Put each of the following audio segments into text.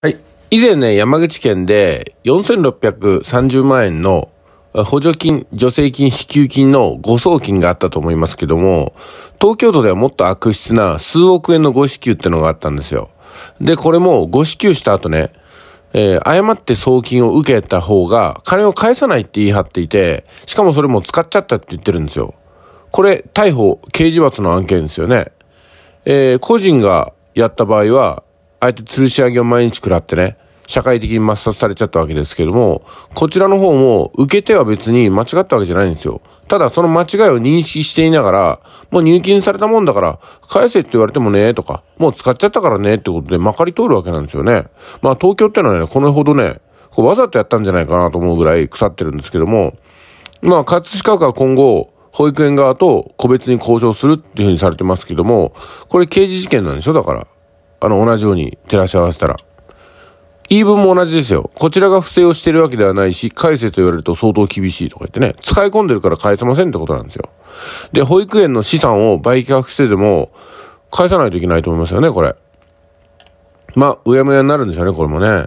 はい。以前ね、山口県で4630万円の補助金、助成金、支給金の誤送金があったと思いますけども、東京都ではもっと悪質な数億円の誤支給ってのがあったんですよ。で、これも誤支給した後ね、えー、誤って送金を受けた方が金を返さないって言い張っていて、しかもそれも使っちゃったって言ってるんですよ。これ、逮捕、刑事罰の案件ですよね。えー、個人がやった場合は、あえて吊るし上げを毎日食らってね、社会的に抹殺されちゃったわけですけども、こちらの方も受け手は別に間違ったわけじゃないんですよ。ただその間違いを認識していながら、もう入金されたもんだから、返せって言われてもね、とか、もう使っちゃったからね、ってことでまかり通るわけなんですよね。まあ東京ってのはね、このほどね、こうわざとやったんじゃないかなと思うぐらい腐ってるんですけども、まあ葛飾区は今後、保育園側と個別に交渉するっていうふうにされてますけども、これ刑事事件なんでしょだから。あの、同じように照らし合わせたら。言い分も同じですよ。こちらが不正をしてるわけではないし、返せと言われると相当厳しいとか言ってね、使い込んでるから返せませんってことなんですよ。で、保育園の資産を売却してでも、返さないといけないと思いますよね、これ。まあ、うやむやになるんでしょうね、これもね。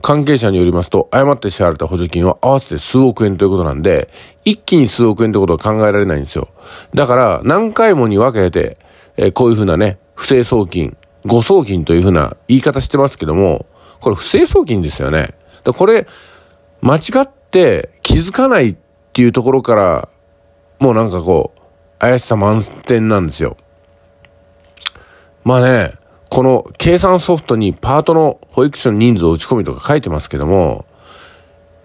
関係者によりますと、誤って支払った補助金は合わせて数億円ということなんで、一気に数億円ってことは考えられないんですよ。だから、何回もに分けて、えー、こういうふうなね、不正送金、誤送金というふうな言い方してますけども、これ不正送金ですよね。これ、間違って気づかないっていうところから、もうなんかこう、怪しさ満点なんですよ。まあね、この計算ソフトにパートの保育所の人数を打ち込みとか書いてますけども、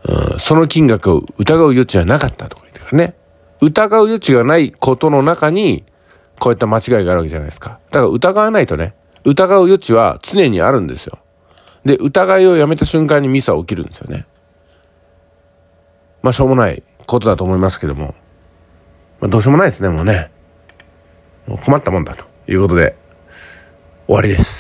うん、その金額を疑う余地はなかったとか言ってからね。疑う余地がないことの中に、こういった間違いがあるわけじゃないですか。だから疑わないとね、疑う余地は常にあるんですよ。で、疑いをやめた瞬間にミスは起きるんですよね。まあ、しょうもないことだと思いますけども。まあ、どうしようもないですね、もうね。もう困ったもんだということで、終わりです。